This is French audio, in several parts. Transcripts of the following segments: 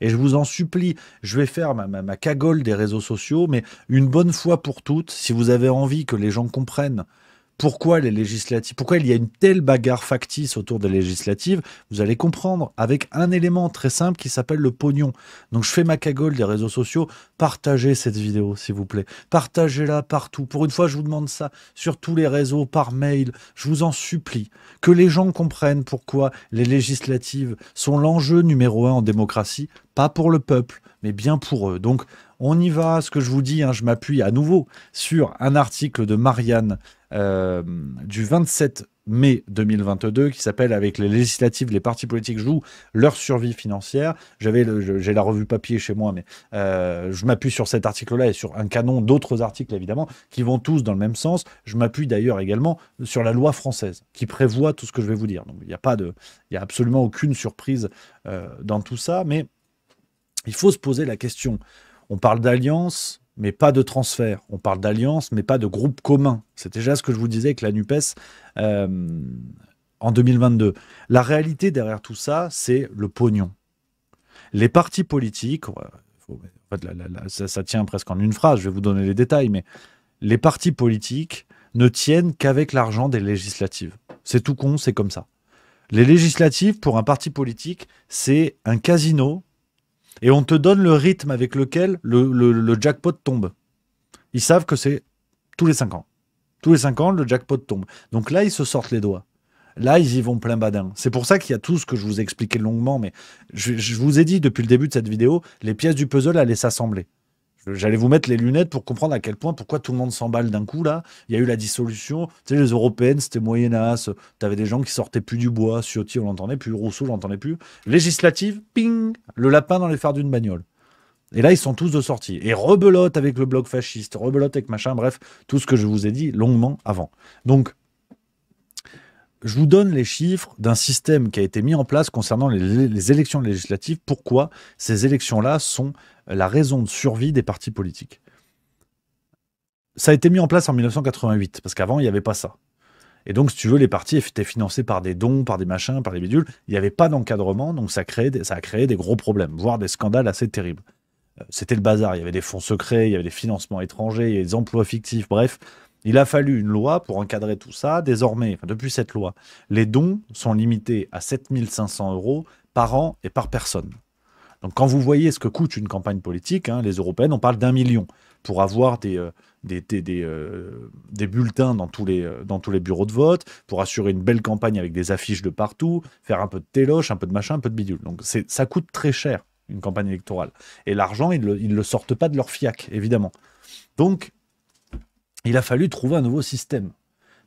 Et je vous en supplie, je vais faire ma, cagole des réseaux sociaux, mais une bonne fois pour toutes, si vous avez envie que les gens comprennent pourquoi les législatives, pourquoi il y a une telle bagarre factice autour des législatives, vous allez comprendre avec un élément très simple qui s'appelle le pognon. Donc je fais ma cagole des réseaux sociaux, partagez cette vidéo s'il vous plaît, partagez-la partout. Pour une fois, je vous demande ça sur tous les réseaux, par mail, je vous en supplie, que les gens comprennent pourquoi les législatives sont l'enjeu numéro un en démocratie, pas pour le peuple, mais bien pour eux. Donc on y va, ce que je vous dis, hein, je m'appuie à nouveau sur un article de Marianne euh, du 27 mai 2022 qui s'appelle Avec les législatives, les partis politiques jouent leur survie financière. J'avais j'ai la revue papier chez moi, mais euh, je m'appuie sur cet article-là et sur un canon d'autres articles évidemment qui vont tous dans le même sens. Je m'appuie d'ailleurs également sur la loi française qui prévoit tout ce que je vais vous dire. Donc il n'y a pas de, il y a absolument aucune surprise euh, dans tout ça, mais il faut se poser la question on parle d'alliance, mais pas de transfert. On parle d'alliance, mais pas de groupe commun. C'est déjà ce que je vous disais avec la NUPES euh, en 2022. La réalité derrière tout ça, c'est le pognon. Les partis politiques, ça, ça, tient presque en une phrase, je vais vous donner les détails, mais les partis politiques ne tiennent qu'avec l'argent des législatives. C'est tout con, c'est comme ça. Les législatives, pour un parti politique, c'est un casino et on te donne le rythme avec lequel le, le, jackpot tombe. Ils savent que c'est tous les 5 ans. Tous les 5 ans, le jackpot tombe. Donc là, ils se sortent les doigts. Là, ils y vont plein badin. C'est pour ça qu'il y a tout ce que je vous ai expliqué longuement, mais je vous ai dit depuis le début de cette vidéo, les pièces du puzzle allaient s'assembler. J'allais vous mettre les lunettes pour comprendre à quel point, pourquoi tout le monde s'emballe d'un coup là. Il y a eu la dissolution. Tu sais, les européennes, c'était moyennasse. Tu avais des gens qui sortaient plus du bois. Ciotti, on l'entendait plus. Rousseau, on l'entendait plus. Législative, ping, le lapin dans les fards d'une bagnole. Et là, ils sont tous de sortie. Et rebelote avec le bloc fasciste, rebelote avec machin, bref, tout ce que je vous ai dit longuement avant. Donc, je vous donne les chiffres d'un système qui a été mis en place concernant les, élections législatives, pourquoi ces élections-là sont la raison de survie des partis politiques. Ça a été mis en place en 1988, parce qu'avant, il n'y avait pas ça. Et donc, si tu veux, les partis étaient financés par des dons, par des machins, par des bidules. Il n'y avait pas d'encadrement, donc ça, ça a créé des gros problèmes, voire des scandales assez terribles. Euh, c'était le bazar, il y avait des fonds secrets, il y avait des financements étrangers, il y avait des emplois fictifs, bref, il a fallu une loi pour encadrer tout ça. Désormais, depuis cette loi, les dons sont limités à 7500 euros par an et par personne. Donc quand vous voyez ce que coûte une campagne politique, hein, les européennes, on parle d'un million pour avoir des, euh, des, euh, des, bulletins dans tous, les, euh, dans tous les bureaux de vote, pour assurer une belle campagne avec des affiches de partout, faire un peu de téloche, un peu de machin, un peu de bidule. Donc ça coûte très cher, une campagne électorale. Et l'argent, ils ne le, le sortent pas de leur fiac, évidemment. Donc il a fallu trouver un nouveau système.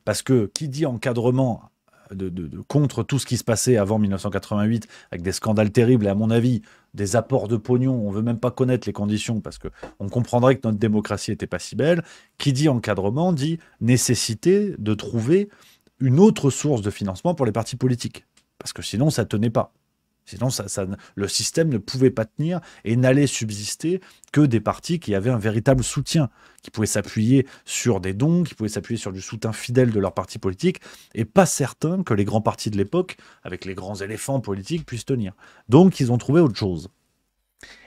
Parce que qui dit encadrement de, contre tout ce qui se passait avant 1988, avec des scandales terribles et à mon avis des apports de pognon, on ne veut même pas connaître les conditions parce que on comprendrait que notre démocratie n'était pas si belle. Qui dit encadrement dit nécessité de trouver une autre source de financement pour les partis politiques. Parce que sinon, ça ne tenait pas. Sinon, le système ne pouvait pas tenir et n'allait subsister que des partis qui avaient un véritable soutien, qui pouvaient s'appuyer sur des dons, qui pouvaient s'appuyer sur du soutien fidèle de leur parti politique, et pas certain que les grands partis de l'époque, avec les grands éléphants politiques, puissent tenir. Donc, ils ont trouvé autre chose.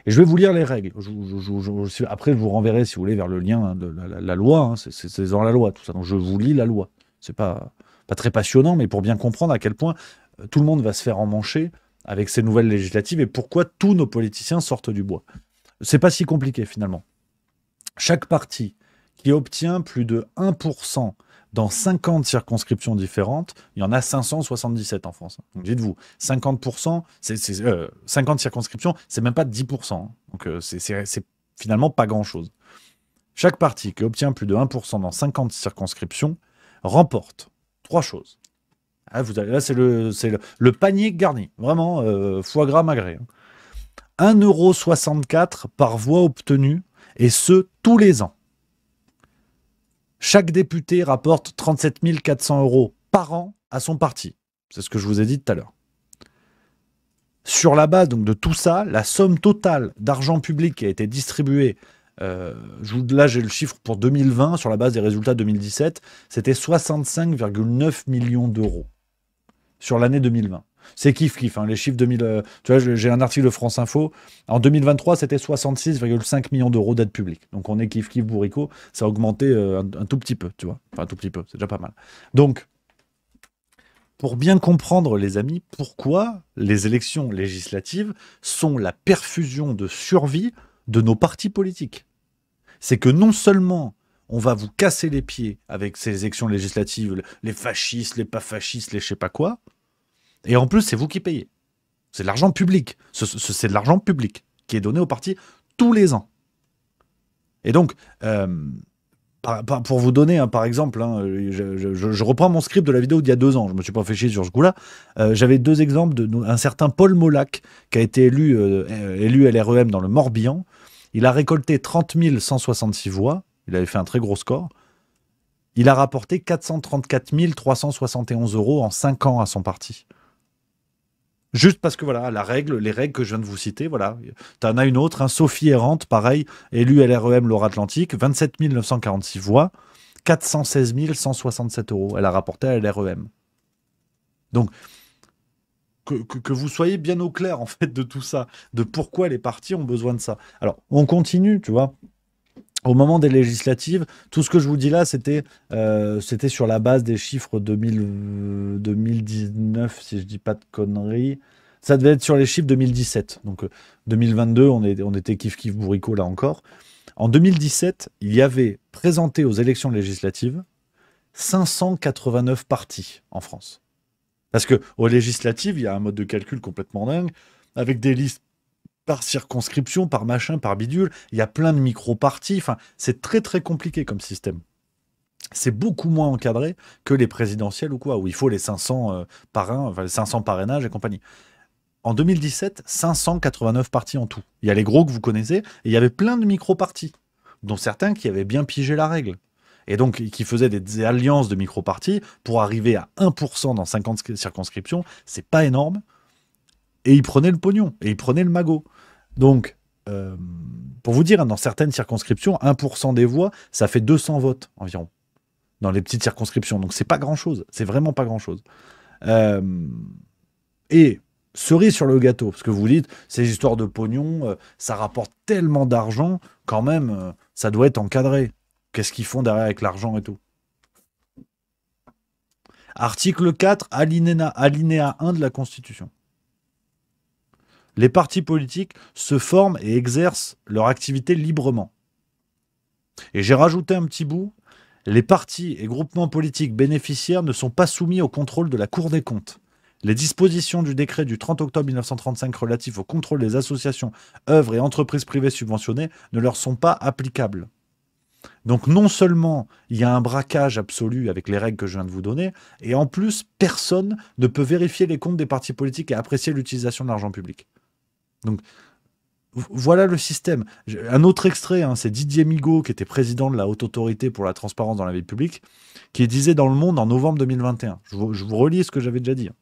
Et je vais vous lire les règles. Je, après, je vous renverrai, si vous voulez, vers le lien hein, de la, loi. Hein. c'est dans la loi, tout ça. Donc, je vous lis la loi. C'est pas, pas très passionnant, mais pour bien comprendre à quel point euh, tout le monde va se faire emmancher avec ces nouvelles législatives et pourquoi tous nos politiciens sortent du bois. C'est pas si compliqué finalement. Chaque parti qui obtient plus de 1% dans 50 circonscriptions différentes, il y en a 577 en France. Donc dites-vous, 50%, c'est, c'est 50 euh, circonscriptions, c'est même pas 10%. Hein. Donc euh, c'est, c'est finalement pas grand-chose. Chaque parti qui obtient plus de 1% dans 50 circonscriptions remporte trois choses. Ah, vous avez, là, c'est le, panier garni. Vraiment, euh, foie gras magré. 1,64€ hein. par voix obtenue, et ce, tous les ans. Chaque député rapporte 37 400 euros par an à son parti. C'est ce que je vous ai dit tout à l'heure. Sur la base donc, de tout ça, la somme totale d'argent public qui a été distribuée, euh, là j'ai le chiffre pour 2020, sur la base des résultats 2017, c'était 65,9 millions d'euros sur l'année 2020. C'est kiff kiff. Hein, les chiffres 2000, euh, tu vois, j'ai un article de France Info. En 2023, c'était 66,5 millions d'euros d'aide publique. Donc on est kiff kiff bourricot. Ça a augmenté euh, un, tout petit peu, tu vois. Enfin, un tout petit peu, c'est déjà pas mal. Donc, pour bien comprendre, les amis, pourquoi les élections législatives sont la perfusion de survie de nos partis politiques. C'est que non seulement on va vous casser les pieds avec ces élections législatives, les fascistes, les pas fascistes, les je sais pas quoi, et en plus, c'est vous qui payez. C'est de l'argent public. C'est de l'argent public qui est donné au parti tous les ans. Et donc, euh, pour vous donner, hein, par exemple, hein, je, reprends mon script de la vidéo d'il y a deux ans, je me suis pas fait sur ce coup-là. Euh, j'avais deux exemples de un certain Paul Molac, qui a été élu, euh, LREM dans le Morbihan. Il a récolté 30 166 voix, il avait fait un très gros score. Il a rapporté 434 371 euros en cinq ans à son parti. Juste parce que voilà, la règle, les règles que je viens de vous citer, voilà. T'en as une autre, hein, Sophie Errante, pareil, élue LREM Loire-Atlantique, 27 946 voix, 416 167 euros. Elle a rapporté à LREM. Donc, que, que, que, vous soyez bien au clair, en fait, de tout ça, de pourquoi les partis ont besoin de ça. Alors, on continue, tu vois au moment des législatives, tout ce que je vous dis là, c'était euh, c'était sur la base des chiffres 2000, 2019, euh, si je dis pas de conneries. Ça devait être sur les chiffres 2017. Donc 2022, euh, on, est, on était kiff kiff bourricot là encore. En 2017, il y avait présenté aux élections législatives 589 partis en France. Parce que aux législatives, il y a un mode de calcul complètement dingue, avec des listes par circonscription, par machin, par bidule. Il y a plein de micro-partis. c'est très, très compliqué comme système. C'est beaucoup moins encadré que les présidentielles ou quoi, où il faut les 500 euh, parrains, 500 parrainages et compagnie. En 2017, 589 partis en tout. Il y a les gros que vous connaissez, et il y avait plein de micro-partis, dont certains qui avaient bien pigé la règle et donc qui faisaient des alliances de micro-partis pour arriver à 1% dans 50 circonscriptions, c'est pas énorme. Et il prenait le pognon, et il prenait le magot. Donc, euh, pour vous dire, hein, dans certaines circonscriptions, 1% des voix, ça fait 200 votes environ. Dans les petites circonscriptions. Donc, c'est pas grand-chose. C'est vraiment pas grand-chose. Euh, et cerise sur le gâteau, parce que vous dites, ces histoires de pognon, euh, ça rapporte tellement d'argent, quand même, ça doit être encadré. Qu'est-ce qu'ils font derrière avec l'argent et tout Article 4, alinéa 1 de la Constitution les partis politiques se forment et exercent leur activité librement. Et j'ai rajouté un petit bout, les partis et groupements politiques bénéficiaires ne sont pas soumis au contrôle de la Cour des comptes. Les dispositions du décret du 30 octobre 1935 relatif au contrôle des associations, œuvres et entreprises privées subventionnées ne leur sont pas applicables. Donc non seulement il y a un braquage absolu avec les règles que je viens de vous donner, et en plus personne ne peut vérifier les comptes des partis politiques et apprécier l'utilisation de l'argent public. Donc voilà le système. Un autre extrait, hein, c'est Didier Migaud, qui était président de la Haute Autorité pour la Transparence dans la vie publique, qui disait dans Le Monde en novembre 2021. Je vous, relis ce que j'avais déjà dit. Hein.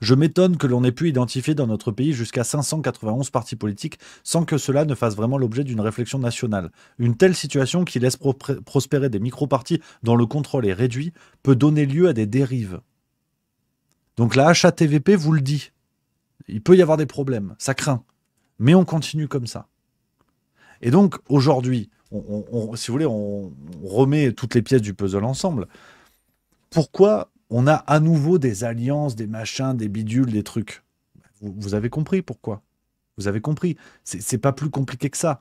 Je m'étonne que l'on ait pu identifier dans notre pays jusqu'à 591 partis politiques sans que cela ne fasse vraiment l'objet d'une réflexion nationale. Une telle situation qui laisse prospérer des micro-partis dont le contrôle est réduit peut donner lieu à des dérives. Donc la HATVP vous le dit. Il peut y avoir des problèmes, ça craint. Mais on continue comme ça. Et donc, aujourd'hui, si vous voulez, on, remet toutes les pièces du puzzle ensemble. Pourquoi on a à nouveau des alliances, des machins, des bidules, des trucs vous, vous avez compris pourquoi. Vous avez compris. C'est pas plus compliqué que ça.